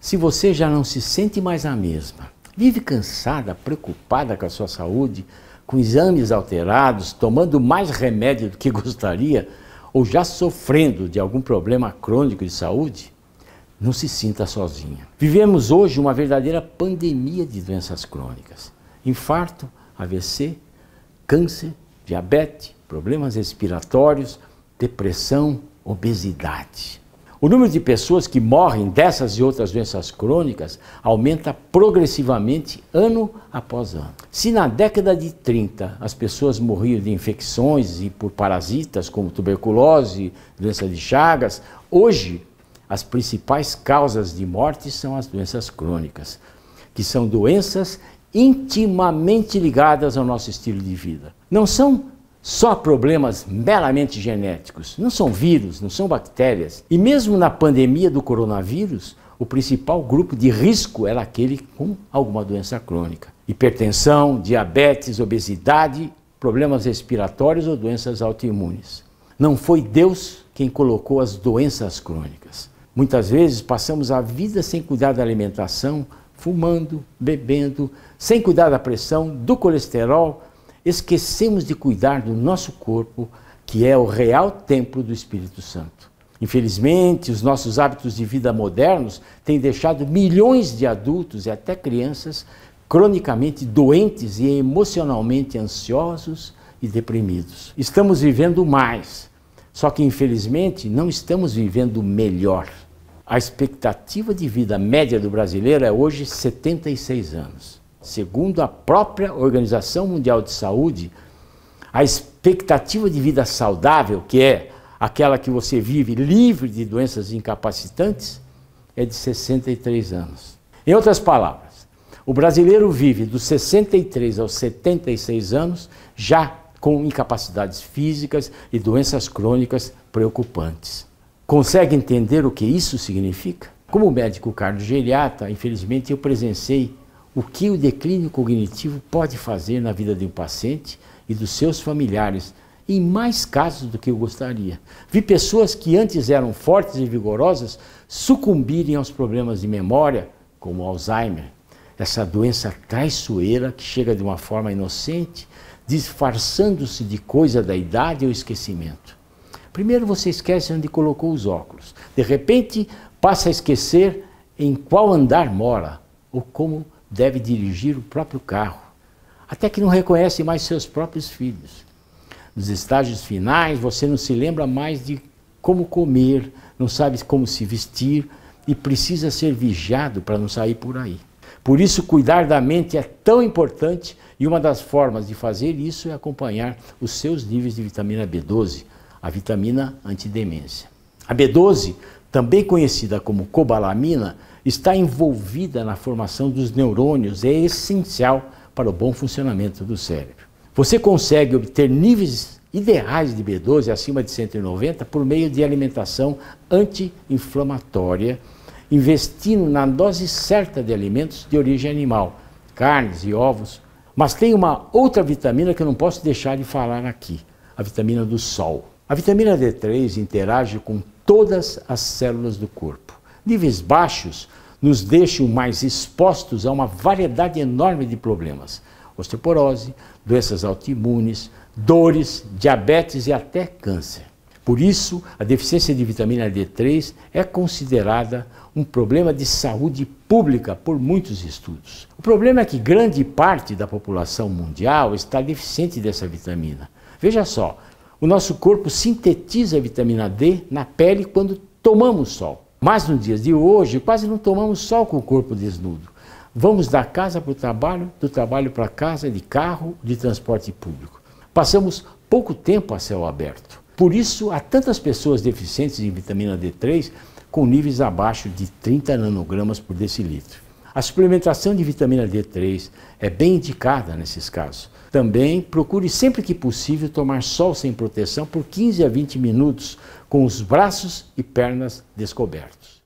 Se você já não se sente mais a mesma, vive cansada, preocupada com a sua saúde, com exames alterados, tomando mais remédio do que gostaria, ou já sofrendo de algum problema crônico de saúde, não se sinta sozinha. Vivemos hoje uma verdadeira pandemia de doenças crônicas: infarto, AVC, câncer, diabetes, problemas respiratórios, depressão, obesidade. O número de pessoas que morrem dessas e outras doenças crônicas aumenta progressivamente ano após ano. Se na década de 30 as pessoas morriam de infecções e por parasitas como tuberculose, doença de Chagas, hoje as principais causas de morte são as doenças crônicas, que são doenças intimamente ligadas ao nosso estilo de vida. Não são só problemas meramente genéticos. Não são vírus, não são bactérias. E mesmo na pandemia do coronavírus, o principal grupo de risco era aquele com alguma doença crônica. Hipertensão, diabetes, obesidade, problemas respiratórios ou doenças autoimunes. Não foi Deus quem colocou as doenças crônicas. Muitas vezes passamos a vida sem cuidar da alimentação, fumando, bebendo, sem cuidar da pressão, do colesterol, esquecemos de cuidar do nosso corpo, que é o real templo do Espírito Santo. Infelizmente, os nossos hábitos de vida modernos têm deixado milhões de adultos e até crianças cronicamente doentes e emocionalmente ansiosos e deprimidos. Estamos vivendo mais, só que infelizmente não estamos vivendo melhor. A expectativa de vida média do brasileiro é hoje 76 anos. Segundo a própria Organização Mundial de Saúde, a expectativa de vida saudável, que é aquela que você vive livre de doenças incapacitantes, é de 63 anos. Em outras palavras, o brasileiro vive dos 63 aos 76 anos já com incapacidades físicas e doenças crônicas preocupantes. Consegue entender o que isso significa? Como médico cardiogeriata, infelizmente eu presenciei o que o declínio cognitivo pode fazer na vida de um paciente e dos seus familiares, em mais casos do que eu gostaria. Vi pessoas que antes eram fortes e vigorosas sucumbirem aos problemas de memória, como Alzheimer, essa doença traiçoeira que chega de uma forma inocente, disfarçando-se de coisa da idade ou esquecimento. Primeiro você esquece onde colocou os óculos, de repente passa a esquecer em qual andar mora ou como deve dirigir o próprio carro, até que não reconhece mais seus próprios filhos. Nos estágios finais, você não se lembra mais de como comer, não sabe como se vestir e precisa ser vigiado para não sair por aí. Por isso, cuidar da mente é tão importante e uma das formas de fazer isso é acompanhar os seus níveis de vitamina B12, a vitamina antidemência. A B12, também conhecida como cobalamina, está envolvida na formação dos neurônios, é essencial para o bom funcionamento do cérebro. Você consegue obter níveis ideais de B12 acima de 190 por meio de alimentação anti-inflamatória, investindo na dose certa de alimentos de origem animal, carnes e ovos. Mas tem uma outra vitamina que eu não posso deixar de falar aqui, a vitamina do sol. A vitamina D3 interage com todas as células do corpo Níveis baixos nos deixam mais expostos a uma variedade enorme de problemas: osteoporose, doenças autoimunes, dores, diabetes e até câncer. Por isso, a deficiência de vitamina D3 é considerada um problema de saúde pública por muitos estudos. O problema é que grande parte da população mundial está deficiente dessa vitamina. Veja só, o nosso corpo sintetiza a vitamina D na pele quando tomamos sol. Mas nos dias de hoje, quase não tomamos sol com o corpo desnudo. Vamos da casa para o trabalho, do trabalho para casa, de carro, de transporte público. Passamos pouco tempo a céu aberto. Por isso, há tantas pessoas deficientes em vitamina D3 com níveis abaixo de 30 nanogramas por decilitro. A suplementação de vitamina D3 é bem indicada nesses casos. Também procure sempre que possível tomar sol sem proteção por 15 a 20 minutos com os braços e pernas descobertos.